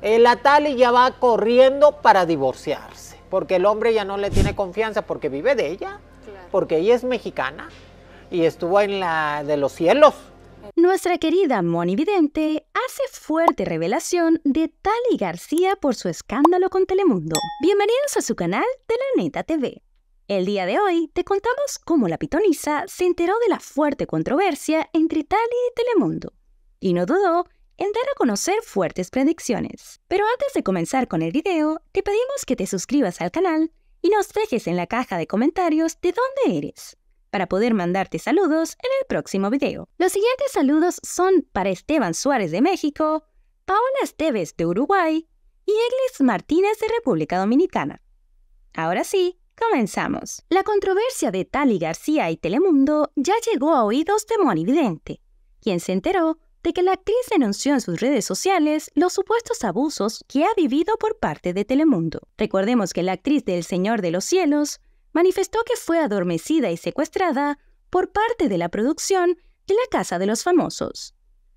El la Tali ya va corriendo para divorciarse, porque el hombre ya no le tiene confianza, porque vive de ella, porque ella es mexicana y estuvo en la de los cielos. Nuestra querida Moni Vidente hace fuerte revelación de Tali García por su escándalo con Telemundo. Bienvenidos a su canal de la Neta TV. El día de hoy te contamos cómo la pitonisa se enteró de la fuerte controversia entre Tali y Telemundo y no dudó en dar a conocer fuertes predicciones. Pero antes de comenzar con el video, te pedimos que te suscribas al canal y nos dejes en la caja de comentarios de dónde eres, para poder mandarte saludos en el próximo video. Los siguientes saludos son para Esteban Suárez de México, Paola Esteves de Uruguay y Eglis Martínez de República Dominicana. Ahora sí, comenzamos. La controversia de Tali García y Telemundo ya llegó a oídos de Moni Vidente, quien se enteró de que la actriz denunció en sus redes sociales los supuestos abusos que ha vivido por parte de Telemundo. Recordemos que la actriz de El Señor de los Cielos manifestó que fue adormecida y secuestrada por parte de la producción de La Casa de los Famosos,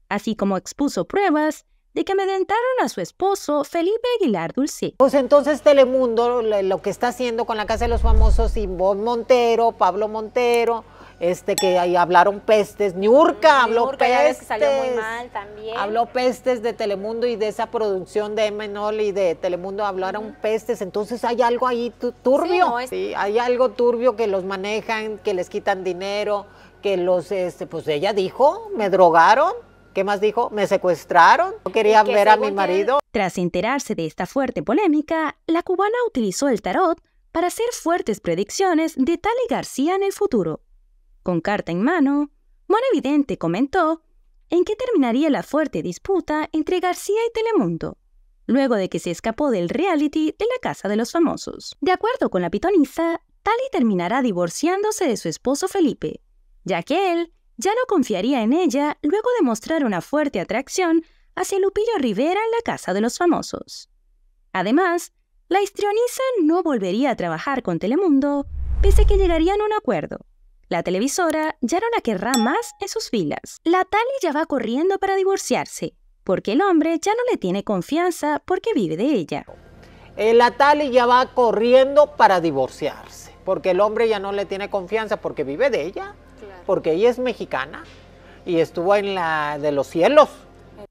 así como expuso pruebas de que amedrentaron a su esposo Felipe Aguilar Dulce. Pues entonces Telemundo lo que está haciendo con la Casa de los Famosos, Simón Montero, Pablo Montero, este que ahí hablaron pestes, Niurka habló pestes, también. Habló pestes de Telemundo y de esa producción de Menol y de Telemundo hablaron pestes, entonces hay algo ahí turbio. Sí, hay algo turbio que los manejan, que les quitan dinero, que los este pues ella dijo, me drogaron, ¿Qué más dijo? Me secuestraron, no quería ver a mi marido. Tras enterarse de esta fuerte polémica, la cubana utilizó el tarot para hacer fuertes predicciones de Tali García en el futuro. Con carta en mano, Evidente comentó en qué terminaría la fuerte disputa entre García y Telemundo, luego de que se escapó del reality de la Casa de los Famosos. De acuerdo con la pitonisa, Tali terminará divorciándose de su esposo Felipe, ya que él ya no confiaría en ella luego de mostrar una fuerte atracción hacia Lupillo Rivera en la Casa de los Famosos. Además, la histrionisa no volvería a trabajar con Telemundo, pese a que llegarían a un acuerdo. La televisora ya no la querrá más en sus filas. La Tali ya va corriendo para divorciarse, porque el hombre ya no le tiene confianza porque vive de ella. Eh, la Tali ya va corriendo para divorciarse, porque el hombre ya no le tiene confianza porque vive de ella, porque ella es mexicana y estuvo en la de los cielos.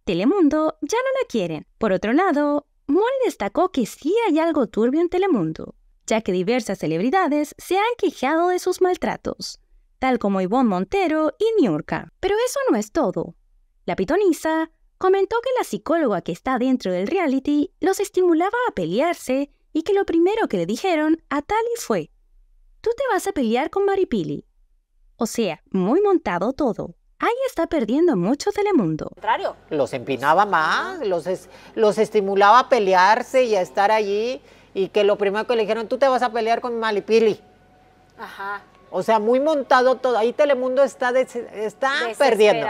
Telemundo ya no la quieren. Por otro lado, Molly destacó que sí hay algo turbio en Telemundo, ya que diversas celebridades se han quejado de sus maltratos tal como Ivonne Montero y Niurka. Pero eso no es todo. La pitonisa comentó que la psicóloga que está dentro del reality los estimulaba a pelearse y que lo primero que le dijeron a Tali fue, tú te vas a pelear con Maripili. O sea, muy montado todo. Ahí está perdiendo mucho Telemundo. Contrario, los empinaba más, los, los estimulaba a pelearse y a estar allí y que lo primero que le dijeron, tú te vas a pelear con Maripili. Ajá. O sea, muy montado todo. Ahí Telemundo está, está perdiendo.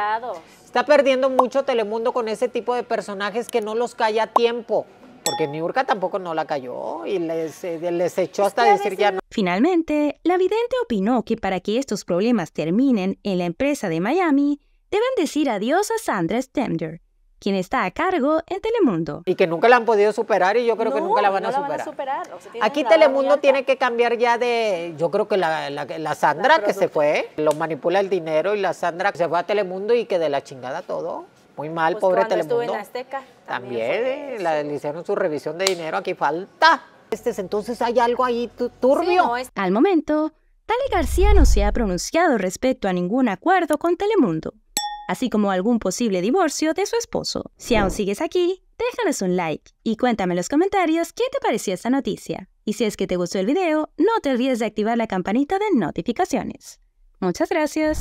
Está perdiendo mucho Telemundo con ese tipo de personajes que no los calla a tiempo. Porque Niurka tampoco no la cayó y les, eh, echó hasta decir ya no. Finalmente, la vidente opinó que para que estos problemas terminen en la empresa de Miami, deben decir adiós a Sandra Stender, quien está a cargo en Telemundo. Y que nunca la han podido superar y yo creo que nunca la van, a, superar. La Aquí Telemundo tiene que cambiar ya de, yo creo que la, Sandra que se fue, lo manipula el dinero y la Sandra que se fue a Telemundo y que de la chingada todo. Muy mal, pues pobre Telemundo. también, eh, la, le hicieron su revisión de dinero. Aquí falta. Este, entonces hay algo ahí turbio. Al momento, Tali García no se ha pronunciado respecto a ningún acuerdo con Telemundo así como algún posible divorcio de su esposo. Si aún oh. sigues aquí, déjanos un like y cuéntame en los comentarios qué te pareció esta noticia. Y si es que te gustó el video, no te olvides de activar la campanita de notificaciones. Muchas gracias.